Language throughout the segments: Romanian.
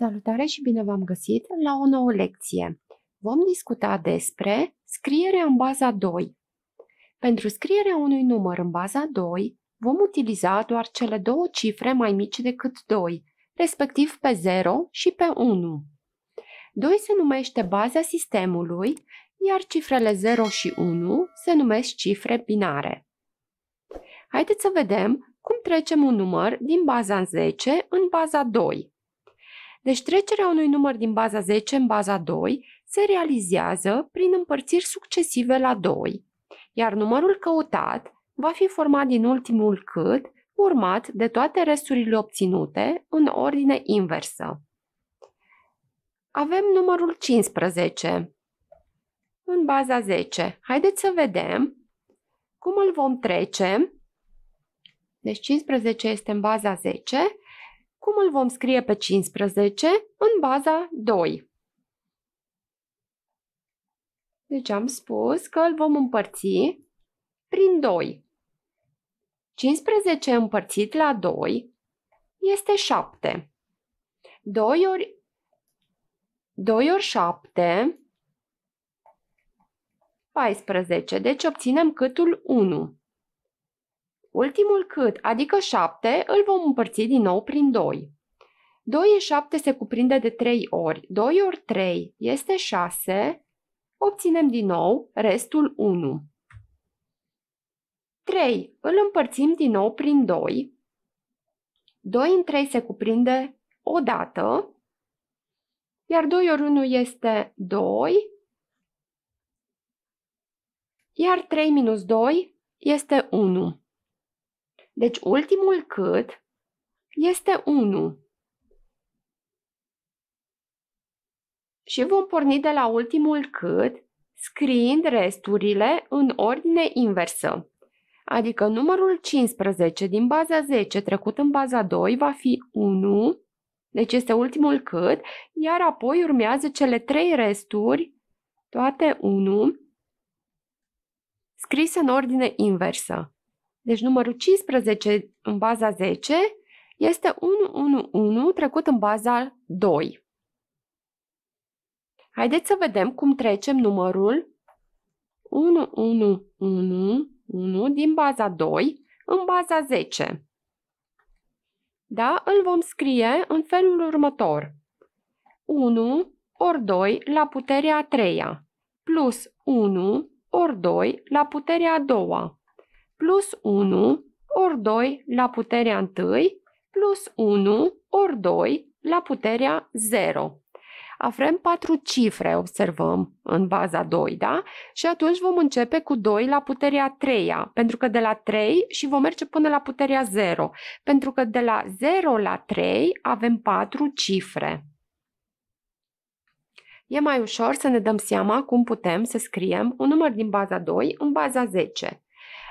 Salutare și bine v-am găsit la o nouă lecție. Vom discuta despre scrierea în baza 2. Pentru scrierea unui număr în baza 2, vom utiliza doar cele două cifre mai mici decât 2, respectiv pe 0 și pe 1. 2 se numește baza sistemului, iar cifrele 0 și 1 se numesc cifre binare. Haideți să vedem cum trecem un număr din baza 10 în baza 2. Deci trecerea unui număr din baza 10 în baza 2 se realizează prin împărțiri succesive la 2, iar numărul căutat va fi format din ultimul cât, urmat de toate resturile obținute în ordine inversă. Avem numărul 15 în baza 10. Haideți să vedem cum îl vom trece. Deci 15 este în baza 10 cum îl vom scrie pe 15 în baza 2. Deci am spus că îl vom împărți prin 2. 15 împărțit la 2 este 7. 2 ori 2 ori 7 14. Deci obținem câtul 1. Ultimul cât, adică 7, îl vom împărți din nou prin 2. 2 în 7 se cuprinde de 3 ori. 2 ori 3 este 6. Obținem din nou restul 1. 3. Îl împărțim din nou prin 2. 2 în 3 se cuprinde o dată, iar 2 ori 1 este 2, iar 3 minus 2 este 1. Deci ultimul cât este 1. Și vom porni de la ultimul cât, scriind resturile în ordine inversă. Adică numărul 15 din baza 10 trecut în baza 2 va fi 1, deci este ultimul cât, iar apoi urmează cele 3 resturi, toate 1, scrise în ordine inversă. Deci numărul 15 în baza 10 este 1 trecut în baza 2. Haideți să vedem cum trecem numărul 1 din baza 2 în baza 10. Da? Îl vom scrie în felul următor. 1 ori 2 la puterea a treia plus 1 ori 2 la puterea a doua plus 1 ori 2 la puterea 1 plus 1 ori 2 la puterea 0. Avem patru cifre, observăm, în baza 2, da? Și atunci vom începe cu 2 la puterea 3 pentru că de la 3 și vom merge până la puterea 0, pentru că de la 0 la 3 avem patru cifre. E mai ușor să ne dăm seama cum putem să scriem un număr din baza 2 în baza 10.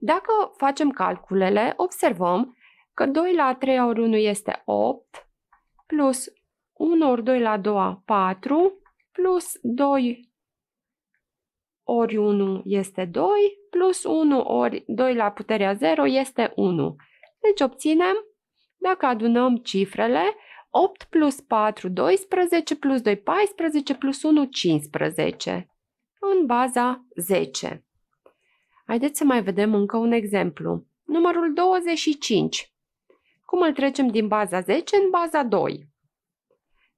Dacă facem calculele, observăm că 2 la 3 ori 1 este 8, plus 1 ori 2 la 2, 4, plus 2 ori 1 este 2, plus 1 ori 2 la puterea 0 este 1. Deci obținem, dacă adunăm cifrele, 8 plus 4, 12, plus 2, 14, plus 1, 15, în baza 10. Haideți să mai vedem încă un exemplu. Numărul 25. Cum îl trecem din baza 10 în baza 2?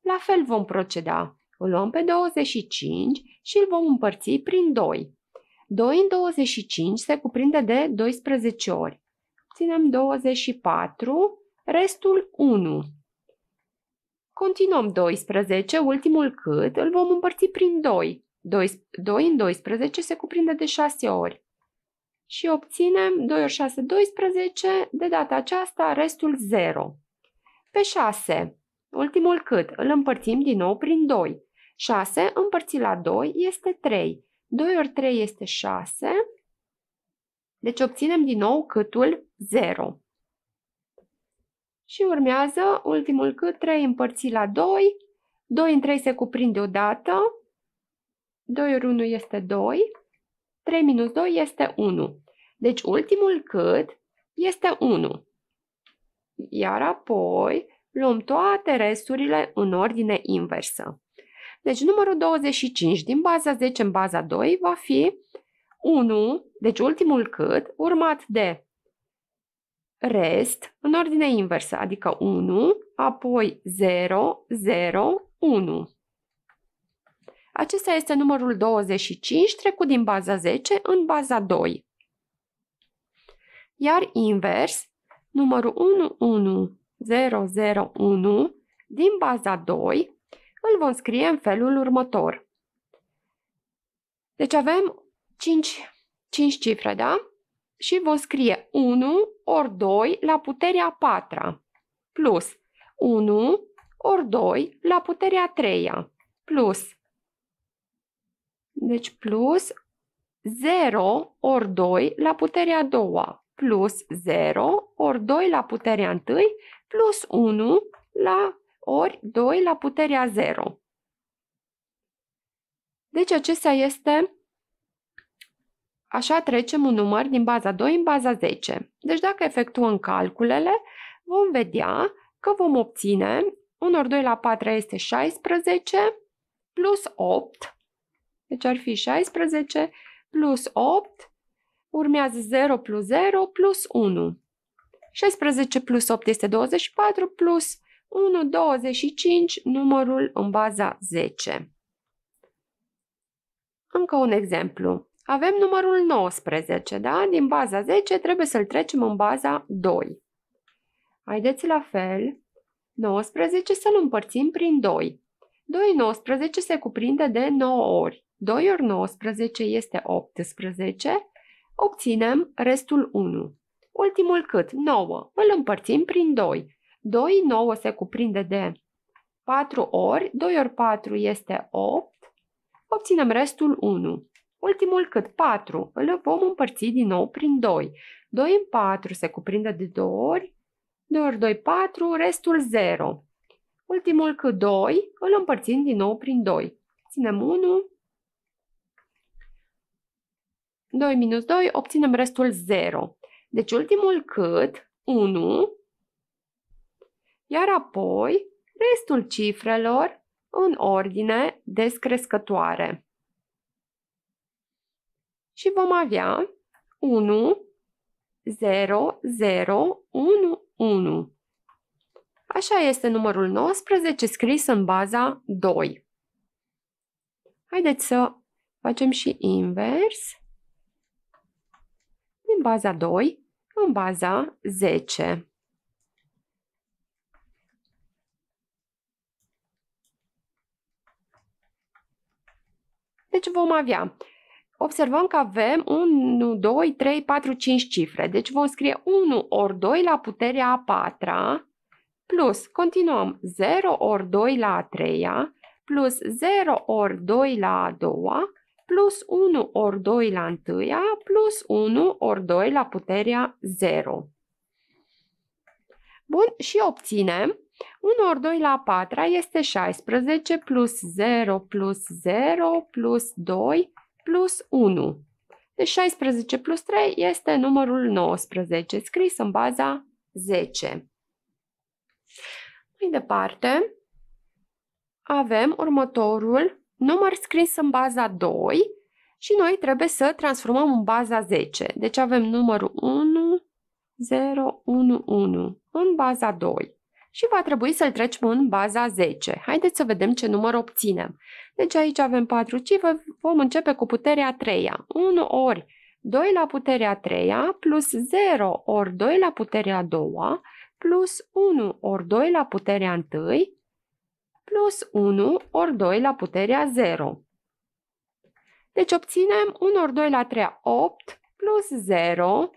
La fel vom proceda. Îl luăm pe 25 și îl vom împărți prin 2. 2 în 25 se cuprinde de 12 ori. Ținem 24, restul 1. Continuăm 12, ultimul cât, îl vom împărți prin 2. 2, în 12 se cuprinde de 6 ori și obținem 2 ori 6, 12, de data aceasta restul 0. Pe 6, ultimul cât? Îl împărțim din nou prin 2. 6 împărțit la 2 este 3. 2 ori 3 este 6, deci obținem din nou câtul 0. Și urmează ultimul cât, 3 împărțit la 2, 2 în 3 se cuprinde odată, 2 ori 1 este 2, 3 minus 2 este 1. Deci ultimul cât este 1. Iar apoi luăm toate resturile în ordine inversă. Deci numărul 25 din baza 10 în baza 2 va fi 1, deci ultimul cât, urmat de rest în ordine inversă, adică 1, apoi 0, 0, 1. Acesta este numărul 25 trecut din baza 10 în baza 2. Iar invers, numărul 11001 din baza 2 îl vom scrie în felul următor. Deci avem 5, 5 cifre, da? Și vom scrie 1 ori 2 la puterea 4 plus 1 ori 2 la puterea 3 plus 1 deci plus 0 ori 2 la puterea a doua, plus 0 ori 2 la puterea 1, plus 1 la ori 2 la puterea 0. Deci acesta este, așa trecem un număr din baza 2 în baza 10. Deci dacă efectuăm calculele, vom vedea că vom obține 1 ori 2 la 4 este 16 plus 8 deci ar fi 16 plus 8, urmează 0 plus 0 plus 1. 16 plus 8 este 24 plus 1, 25, numărul în baza 10. Încă un exemplu. Avem numărul 19, da? Din baza 10 trebuie să-l trecem în baza 2. Haideți la fel, 19 să-l împărțim prin 2. 2 19 se cuprinde de 9 ori. 2 ori 19 este 18, obținem restul 1. Ultimul cât? 9. Îl împărțim prin 2. 2, 9 se cuprinde de 4 ori, 2 ori 4 este 8, obținem restul 1. Ultimul cât? 4. Îl vom împărți din nou prin 2. 2 în 4 se cuprinde de 2 ori, 2 ori 2, 4, restul 0. Ultimul cât? 2, îl împărțim din nou prin 2. Ținem 1, 2 minus 2, obținem restul 0. Deci ultimul cât, 1, iar apoi restul cifrelor în ordine descrescătoare. Și vom avea 1, 0, 0, 1, 1. Așa este numărul 19 scris în baza 2. Haideți să facem și invers din baza 2 în baza 10. Deci vom avea, observăm că avem 1, 2, 3, 4, 5 cifre. Deci vom scrie 1 ori 2 la puterea a patra plus, continuăm, 0 ori 2 la a treia plus 0 ori 2 la a doua plus 1 ori 2 la întâia plus 1 ori 2 la puterea 0. Bun, și obținem 1 ori 2 la 4 este 16 plus 0 plus 0 plus 2 plus 1. Deci 16 plus 3 este numărul 19, scris în baza 10. Mai departe, avem următorul număr scris în baza 2 și noi trebuie să transformăm în baza 10. Deci avem numărul 1, 0, 1, 1 în baza 2 și va trebui să-l trecem în baza 10. Haideți să vedem ce număr obținem. Deci aici avem 4 cifre, vom începe cu puterea 3 1 ori 2 la puterea 3 plus 0 ori 2 la puterea 2 plus 1 ori 2 la puterea 1 plus 1 ori 2 la puterea 0. Deci obținem 1 ori 2 la 3, 8, plus 0,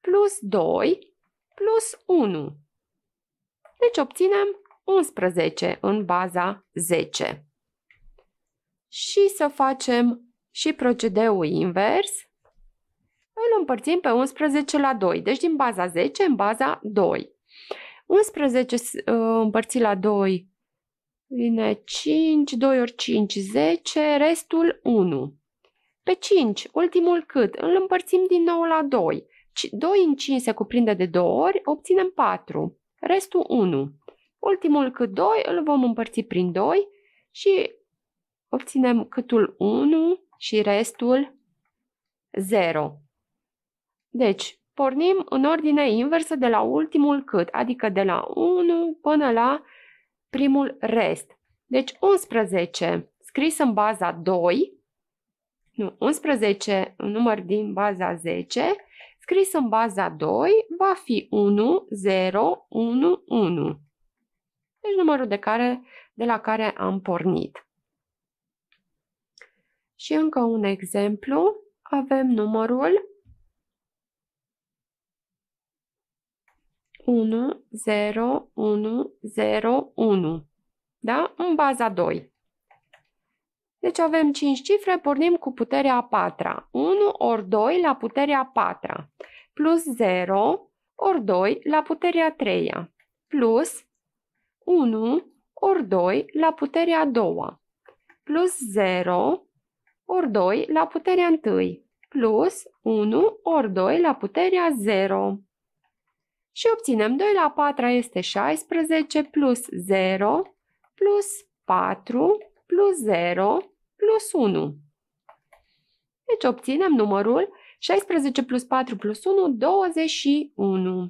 plus 2, plus 1. Deci obținem 11 în baza 10. Și să facem și procedeul invers. Îl împărțim pe 11 la 2, deci din baza 10 în baza 2. 11 împărțit la 2 Vine 5, 2 ori 5, 10, restul 1. Pe 5, ultimul cât? Îl împărțim din nou la 2. 2 în 5 se cuprinde de 2 ori, obținem 4. Restul 1. Ultimul cât 2 îl vom împărți prin 2 și obținem câtul 1 și restul 0. Deci, pornim în ordine inversă de la ultimul cât, adică de la 1 până la primul rest. Deci 11 scris în baza 2, nu, 11 un număr din baza 10, scris în baza 2 va fi 1, 0, 1, 1. Deci numărul de, care, de la care am pornit. Și încă un exemplu, avem numărul 1, 0, 1, 0, 1. Da? În baza 2. Deci avem 5 cifre, pornim cu puterea a patra. 1 ori 2 la puterea a patra, plus 0 ori 2 la puterea a treia, plus 1 ori 2 la puterea a doua, plus 0 ori 2 la puterea 1, plus 1 ori 2 la puterea 0 și obținem 2 la 4 este 16 plus 0 plus 4 plus 0 plus 1. Deci obținem numărul 16 plus 4 plus 1, 21.